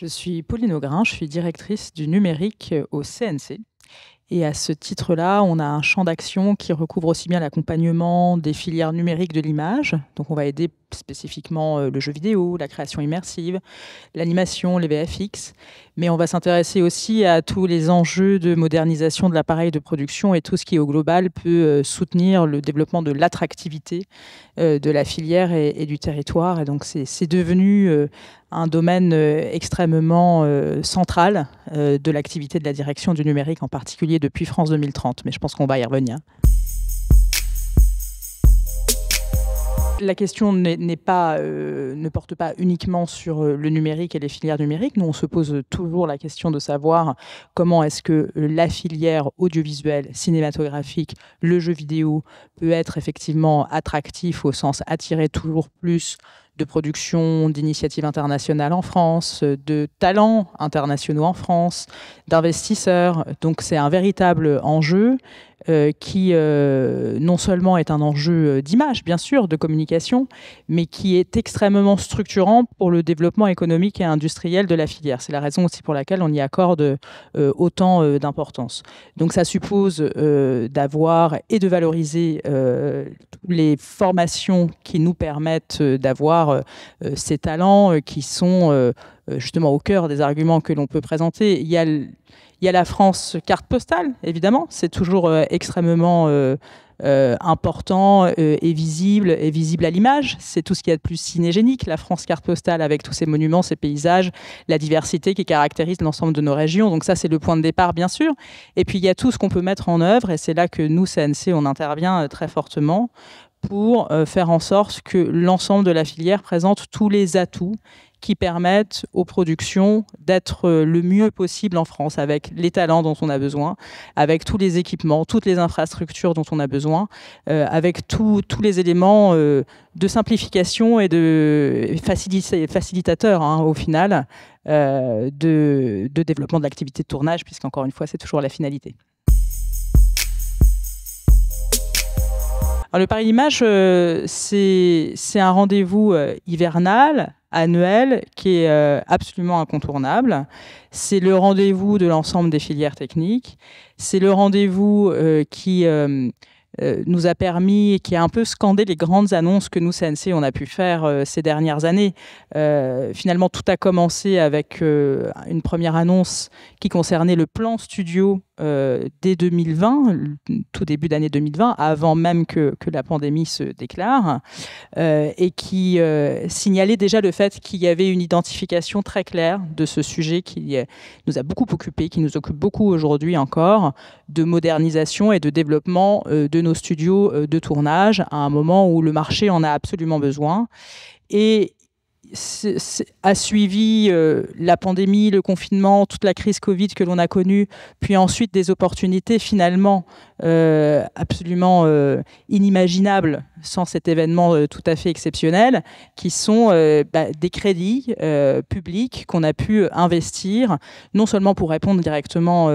Je suis Pauline Augrain, je suis directrice du numérique au CNC. Et à ce titre-là, on a un champ d'action qui recouvre aussi bien l'accompagnement des filières numériques de l'image. Donc on va aider spécifiquement euh, le jeu vidéo, la création immersive, l'animation, les VFX, mais on va s'intéresser aussi à tous les enjeux de modernisation de l'appareil de production et tout ce qui, au global, peut euh, soutenir le développement de l'attractivité euh, de la filière et, du territoire. Et donc, c'est devenu un domaine extrêmement central de l'activité de la direction du numérique, en particulier depuis France 2030, mais je pense qu'on va y revenir. La question n'est pas, euh, ne porte pas uniquement sur euh, le numérique et les filières numériques. Nous, on se pose toujours la question de savoir comment est-ce que euh, la filière audiovisuelle, cinématographique, le jeu vidéo peut être effectivement attractif au sens attirer toujours plus de production d'initiatives internationales en France, de talents internationaux en France, d'investisseurs. Donc c'est un véritable enjeu euh, qui euh, non seulement est un enjeu euh, d'image, bien sûr, de communication, mais qui est extrêmement structurant pour le développement économique et industriel de la filière. C'est la raison aussi pour laquelle on y accorde autant d'importance. Donc ça suppose d'avoir et de valoriser les formations qui nous permettent d'avoir euh, euh, ces talents euh, qui sont justement au cœur des arguments que l'on peut présenter. Il y a, il la France carte postale, évidemment, c'est toujours extrêmement... important et visible, et visible à l'image. C'est tout ce qu'il y a de plus cinégénique, la France carte postale avec tous ses monuments, ses paysages, la diversité qui caractérise l'ensemble de nos régions. Donc ça, c'est le point de départ, bien sûr. Et puis, il y a tout ce qu'on peut mettre en œuvre, et c'est là que nous, CNC, on intervient très fortement pour euh, faire en sorte que l'ensemble de la filière présente tous les atouts qui permettent aux productions d'être euh, le mieux possible en France avec les talents dont on a besoin, avec tous les équipements, toutes les infrastructures dont on a besoin, euh, avec tous les éléments de simplification et de facilitateurs hein, au final de, développement de l'activité de tournage, puisque encore une fois, c'est toujours la finalité. le Paris Image, euh, c'est un rendez-vous euh, hivernal, annuel, qui est euh, absolument incontournable. C'est le rendez-vous de l'ensemble des filières techniques. C'est le rendez-vous qui nous a permis et qui a un peu scandé les grandes annonces que nous, CNC, on a pu faire ces dernières années. finalement, tout a commencé avec une première annonce qui concernait le plan studio euh, dès 2020, tout début d'année 2020, avant même que, la pandémie se déclare, euh, et qui euh, signalait déjà le fait qu'il y avait une identification très claire de ce sujet qui nous a beaucoup occupé, qui nous occupe beaucoup aujourd'hui encore, de modernisation et de développement de nos studios de tournage à un moment où le marché en a absolument besoin. Et a suivi euh, la pandémie, le confinement, toute la crise Covid que l'on a connue, puis ensuite des opportunités finalement euh, absolument euh, inimaginables sans cet événement euh, tout à fait exceptionnel, qui sont bah, des crédits publics qu'on a pu investir, non seulement pour répondre directement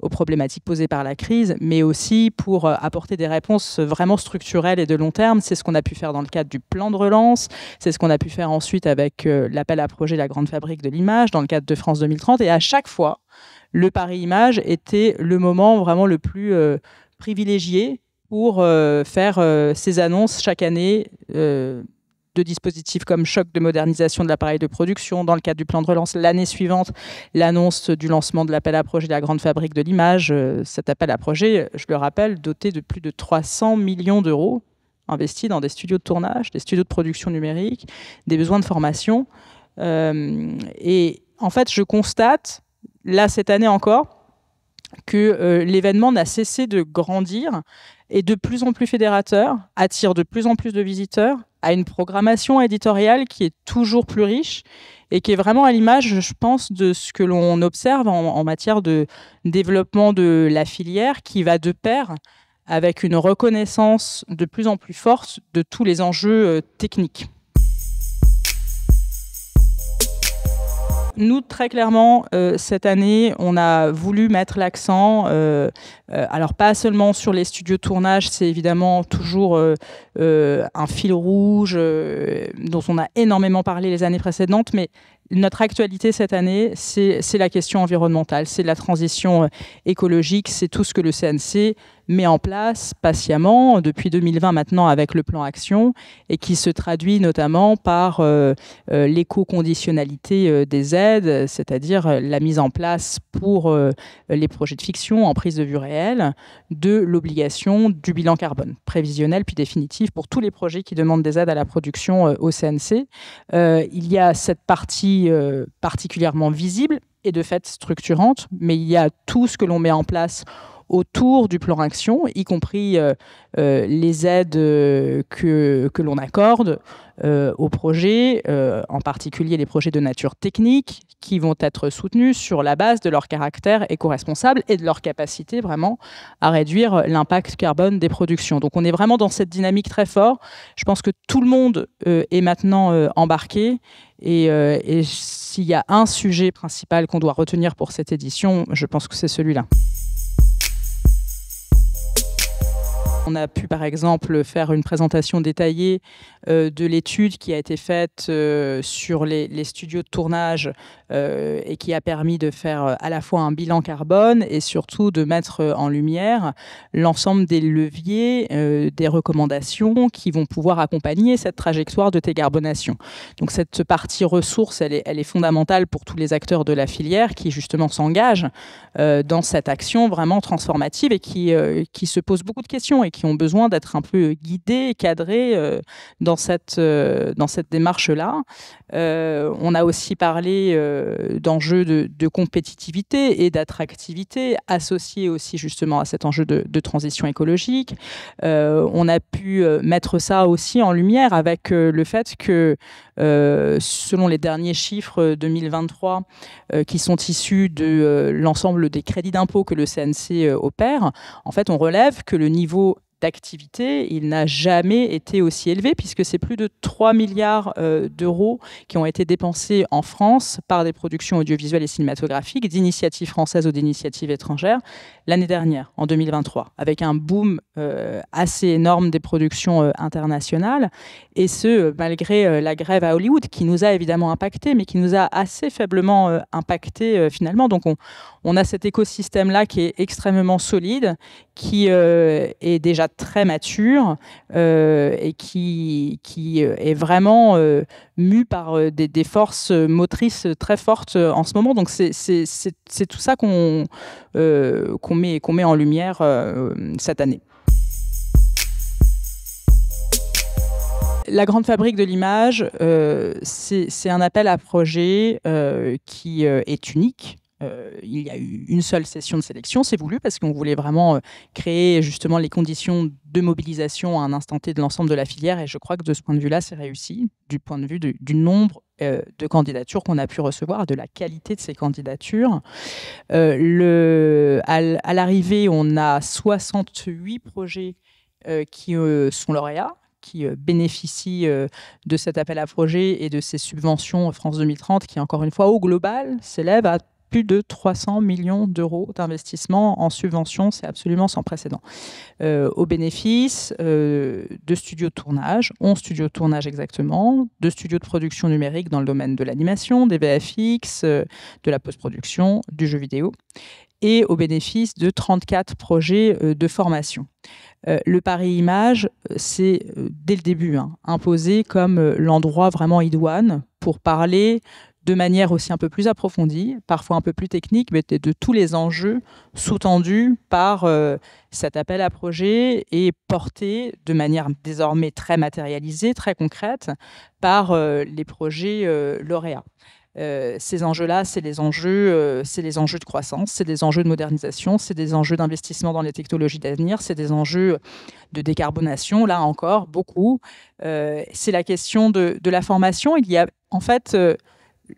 aux problématiques posées par la crise, mais aussi pour apporter des réponses vraiment structurelles et de long terme. C'est ce qu'on a pu faire dans le cadre du plan de relance, c'est ce qu'on a pu faire ensuite avec l'appel à projet La Grande Fabrique de l'Image, dans le cadre de France 2030. Et à chaque fois, le Paris Image était le moment vraiment le plus euh, privilégié pour euh, faire euh, ces annonces chaque année de dispositifs comme choc de modernisation de l'appareil de production dans le cadre du plan de relance. L'année suivante, l'annonce du lancement de l'appel à projet de la grande fabrique de l'image. Cet appel à projet, je le rappelle, doté de plus de 300 millions d'euros investis dans des studios de tournage, des studios de production numérique, des besoins de formation. et en fait, je constate là cette année encore, que euh, l'événement n'a cessé de grandir et de plus en plus fédérateur, attire de plus en plus de visiteurs, a une programmation éditoriale qui est toujours plus riche et qui est vraiment à l'image, je pense, de ce que l'on observe en, matière de développement de la filière qui va de pair avec une reconnaissance de plus en plus forte de tous les enjeux euh, techniques. nous, très clairement, euh, cette année, on a voulu mettre l'accent, euh, euh, alors pas seulement sur les studios de tournage, c'est évidemment toujours un fil rouge dont on a énormément parlé les années précédentes, mais notre actualité cette année, c'est la question environnementale, c'est la transition euh, écologique, c'est tout ce que le CNC met en place patiemment euh, depuis 2020 maintenant avec le plan Action et qui se traduit notamment par euh, l'éco-conditionnalité des aides, c'est-à-dire la mise en place pour les projets de fiction en prise de vue réelle de l'obligation du bilan carbone prévisionnel puis définitif pour tous les projets qui demandent des aides à la production au CNC. il y a cette partie euh, particulièrement visible et de fait structurante, mais il y a tout ce que l'on met en place autour du plan action, y compris euh, euh, les aides euh, que, que l'on accorde aux projets, en particulier les projets de nature technique, qui vont être soutenus sur la base de leur caractère éco-responsable et de leur capacité vraiment à réduire l'impact carbone des productions. Donc on est vraiment dans cette dynamique très forte. Je pense que tout le monde est maintenant embarqué et s'il y a un sujet principal qu'on doit retenir pour cette édition, je pense que c'est celui-là. on a pu par exemple faire une présentation détaillée euh, de l'étude qui a été faite euh, sur les, studios de tournage euh, et qui a permis de faire à la fois un bilan carbone et surtout de mettre en lumière l'ensemble des leviers, des recommandations qui vont pouvoir accompagner cette trajectoire de décarbonation. Donc cette partie ressources, elle est, fondamentale pour tous les acteurs de la filière qui justement s'engagent dans cette action vraiment transformative et qui, qui se pose beaucoup de questions et qui qui ont besoin d'être un peu guidés, cadrés euh, dans cette, euh, dans cette démarche-là. Euh, on a aussi parlé d'enjeux de, compétitivité et d'attractivité associés aussi justement à cet enjeu de, transition écologique. on a pu mettre ça aussi en lumière avec le fait que selon les derniers chiffres 2023 qui sont issus de l'ensemble des crédits d'impôt que le CNC opère, en fait, on relève que le niveau d'activité, il n'a jamais été aussi élevé puisque c'est plus de 3 milliards euh, d'euros qui ont été dépensés en France par des productions audiovisuelles et cinématographiques d'initiatives françaises ou d'initiatives étrangères l'année dernière, en 2023, avec un boom euh, assez énorme des productions euh, internationales et ce, malgré la grève à Hollywood qui nous a évidemment impacté mais qui nous a assez faiblement impacté finalement. Donc on, on, a cet écosystème-là qui est extrêmement solide, qui est déjà très mature euh, et qui, euh, est vraiment euh, mue par des, forces motrices très fortes en ce moment. Donc c'est tout ça qu'on met, met en lumière cette année. La grande fabrique de l'image, c'est un appel à projet qui est unique euh, il y a eu une seule session de sélection, c'est voulu parce qu'on voulait vraiment euh, créer justement les conditions de mobilisation à un instant T de l'ensemble de la filière et je crois que de ce point de vue-là, c'est réussi, du point de vue du nombre euh, de candidatures qu'on a pu recevoir, de la qualité de ces candidatures. le, à l'arrivée, on a 68 projets qui sont lauréats, qui bénéficient de cet appel à projet et de ces subventions France 2030, qui encore une fois au global s'élèvent à plus de 300 millions d'euros d'investissement en subventions, C'est absolument sans précédent. Euh, au bénéfice euh, de studios de tournage, 11 studios de tournage exactement, de studios de production numérique dans le domaine de l'animation, des VFX, euh, de la post-production, du jeu vidéo et au bénéfice de 34 projets de formation. le Paris Image, c'est dès le début hein, imposé comme l'endroit vraiment idoine pour parler de manière aussi un peu plus approfondie, parfois un peu plus technique, mais de tous les enjeux sous-tendus par euh, cet appel à projet et porté de manière désormais très matérialisée, très concrète, par euh, les projets euh, lauréats. ces enjeux-là, c'est les enjeux, c'est les enjeux de croissance, c'est des enjeux de modernisation, c'est des enjeux d'investissement dans les technologies d'avenir, c'est des enjeux de décarbonation. Là encore, beaucoup. c'est la question de, de, la formation. Il y a en fait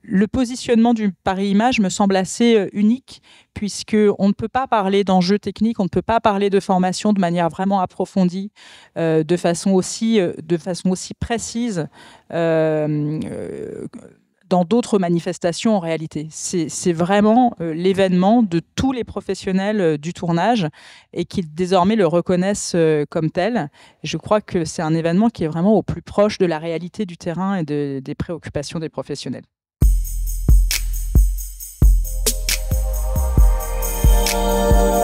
le positionnement du Paris image me semble assez euh, unique puisque on ne peut pas parler d'enjeux techniques, on ne peut pas parler de formation de manière vraiment approfondie, euh, de façon aussi, euh, de façon aussi précise. dans d'autres manifestations en réalité. C'est vraiment l'événement de tous les professionnels du tournage et qui désormais le reconnaissent comme tel. Je crois que c'est un événement qui est vraiment au plus proche de la réalité du terrain et des préoccupations des professionnels. Oh